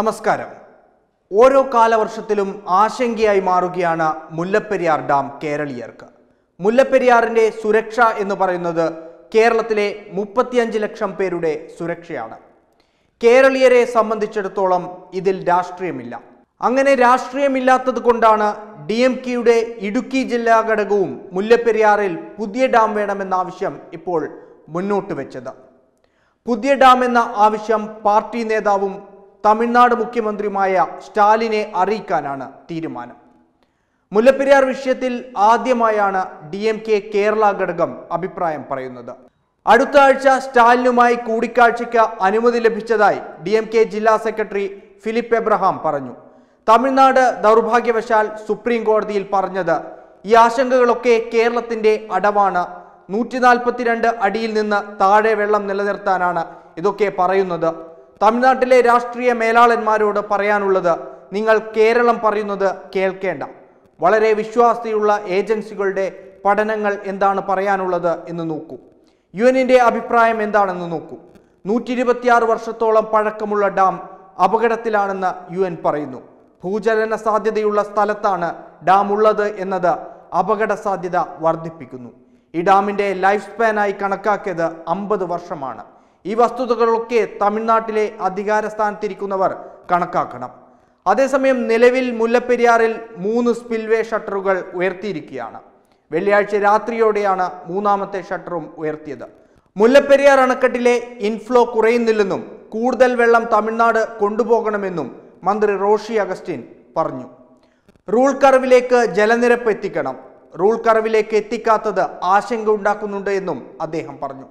നമസ്കാരം ഓരോ കാലവർഷത്തിലും ആശങ്കയായി മാറുകയാണ് മുല്ലപ്പെരിയാർ ഡാം കേരളീയർക്ക് മുല്ലപ്പെരിയാറിൻ്റെ സുരക്ഷ എന്ന് പറയുന്നത് കേരളത്തിലെ മുപ്പത്തിയഞ്ച് ലക്ഷം പേരുടെ സുരക്ഷയാണ് കേരളീയരെ സംബന്ധിച്ചിടത്തോളം ഇതിൽ രാഷ്ട്രീയമില്ല അങ്ങനെ രാഷ്ട്രീയമില്ലാത്തത് കൊണ്ടാണ് ഡി എം കെയുടെ ഇടുക്കി ജില്ലാ ഘടകവും മുല്ലപ്പെരിയാറിൽ പുതിയ ഡാം വേണമെന്ന ആവശ്യം ഇപ്പോൾ മുന്നോട്ട് വെച്ചത് പുതിയ ഡാം എന്ന ആവശ്യം പാർട്ടി നേതാവും തമിഴ്നാട് മുഖ്യമന്ത്രിയുമായ സ്റ്റാലിനെ അറിയിക്കാനാണ് തീരുമാനം മുല്ലപ്പെരിയാർ വിഷയത്തിൽ ആദ്യമായാണ് ഡി എം കെ കേരള ഘടകം അഭിപ്രായം പറയുന്നത് അടുത്ത ആഴ്ച സ്റ്റാലിനുമായി കൂടിക്കാഴ്ചയ്ക്ക് അനുമതി ലഭിച്ചതായി ഡി എം കെ ജില്ലാ സെക്രട്ടറി ഫിലിപ്പ് എബ്രഹാം പറഞ്ഞു തമിഴ്നാട് ദൗർഭാഗ്യവശാൽ സുപ്രീം കോടതിയിൽ പറഞ്ഞത് ഈ ആശങ്കകളൊക്കെ കേരളത്തിന്റെ അടവാണ് നൂറ്റി നാൽപ്പത്തിരണ്ട് അടിയിൽ നിന്ന് താഴെ വെള്ളം നിലനിർത്താനാണ് ഇതൊക്കെ പറയുന്നത് തമിഴ്നാട്ടിലെ രാഷ്ട്രീയ മേലാളന്മാരോട് പറയാനുള്ളത് നിങ്ങൾ കേരളം പറയുന്നത് കേൾക്കേണ്ട വളരെ വിശ്വാസതയുള്ള ഏജൻസികളുടെ പഠനങ്ങൾ എന്താണ് പറയാനുള്ളത് എന്ന് നോക്കൂ യു എന്നിൻ്റെ അഭിപ്രായം എന്താണെന്ന് നോക്കൂ നൂറ്റി ഇരുപത്തിയാറ് വർഷത്തോളം പഴക്കമുള്ള ഡാം അപകടത്തിലാണെന്ന് യു എൻ പറയുന്നു ഭൂചലന സാധ്യതയുള്ള സ്ഥലത്താണ് ഡാം ഉള്ളത് എന്നത് അപകട സാധ്യത വർദ്ധിപ്പിക്കുന്നു ഈ ഡാമിൻ്റെ ലൈഫ് സ്പാനായി കണക്കാക്കിയത് അമ്പത് വർഷമാണ് ഈ വസ്തുതകളൊക്കെ തമിഴ്നാട്ടിലെ അധികാര സ്ഥാനത്തിരിക്കുന്നവർ കണക്കാക്കണം അതേസമയം നിലവിൽ മുല്ലപ്പെരിയാറിൽ മൂന്ന് സ്പിൽവേ ഷട്ടറുകൾ ഉയർത്തിയിരിക്കുകയാണ് വെള്ളിയാഴ്ച രാത്രിയോടെയാണ് മൂന്നാമത്തെ ഷട്ടറും ഉയർത്തിയത് മുല്ലപ്പെരിയാർ അണക്കെട്ടിലെ ഇൻഫ്ലോ കുറയുന്നില്ലെന്നും കൂടുതൽ വെള്ളം തമിഴ്നാട് കൊണ്ടുപോകണമെന്നും മന്ത്രി റോഷി അഗസ്റ്റിൻ പറഞ്ഞു റൂൾ കറവിലേക്ക് ജലനിരപ്പ് എത്തിക്കണം റൂൾ കറവിലേക്ക് എത്തിക്കാത്തത് ആശങ്ക ഉണ്ടാക്കുന്നുണ്ട് എന്നും അദ്ദേഹം പറഞ്ഞു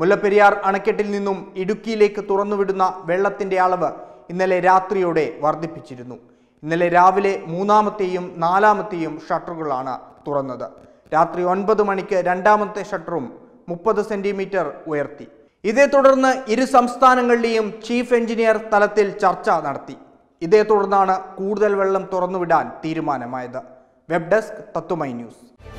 മുല്ലപ്പെരിയാർ അണക്കെട്ടിൽ നിന്നും ഇടുക്കിയിലേക്ക് തുറന്നുവിടുന്ന വെള്ളത്തിന്റെ അളവ് ഇന്നലെ രാത്രിയോടെ വർദ്ധിപ്പിച്ചിരുന്നു ഇന്നലെ രാവിലെ മൂന്നാമത്തെയും നാലാമത്തെയും ഷട്ടറുകളാണ് തുറന്നത് രാത്രി ഒൻപത് മണിക്ക് രണ്ടാമത്തെ ഷട്ടറും മുപ്പത് സെന്റിമീറ്റർ ഉയർത്തി ഇതേ തുടർന്ന് ഇരു സംസ്ഥാനങ്ങളിലെയും ചീഫ് എഞ്ചിനീയർ തലത്തിൽ ചർച്ച നടത്തി ഇതേ തുടർന്നാണ് കൂടുതൽ വെള്ളം തുറന്നുവിടാൻ തീരുമാനമായത് വെബ് ഡെസ്ക് തത്തുമൈ ന്യൂസ്